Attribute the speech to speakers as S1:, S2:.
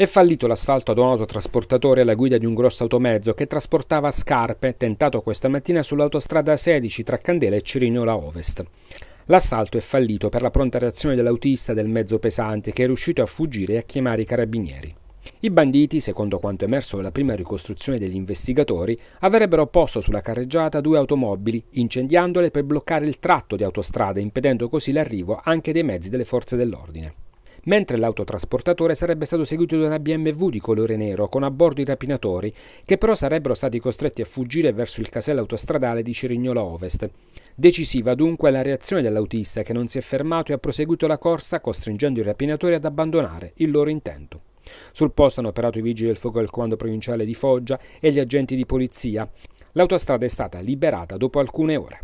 S1: È fallito l'assalto ad un autotrasportatore alla guida di un grosso automezzo che trasportava scarpe, tentato questa mattina sull'autostrada 16 tra Candela e Cirinola Ovest. L'assalto è fallito per la pronta reazione dell'autista del mezzo pesante che è riuscito a fuggire e a chiamare i carabinieri. I banditi, secondo quanto emerso dalla prima ricostruzione degli investigatori, avrebbero posto sulla carreggiata due automobili, incendiandole per bloccare il tratto di autostrada, impedendo così l'arrivo anche dei mezzi delle forze dell'ordine mentre l'autotrasportatore sarebbe stato seguito da una BMW di colore nero con a bordo i rapinatori, che però sarebbero stati costretti a fuggire verso il casello autostradale di Cirignola Ovest. Decisiva dunque la reazione dell'autista che non si è fermato e ha proseguito la corsa costringendo i rapinatori ad abbandonare il loro intento. Sul posto hanno operato i vigili del fuoco del comando provinciale di Foggia e gli agenti di polizia. L'autostrada è stata liberata dopo alcune ore.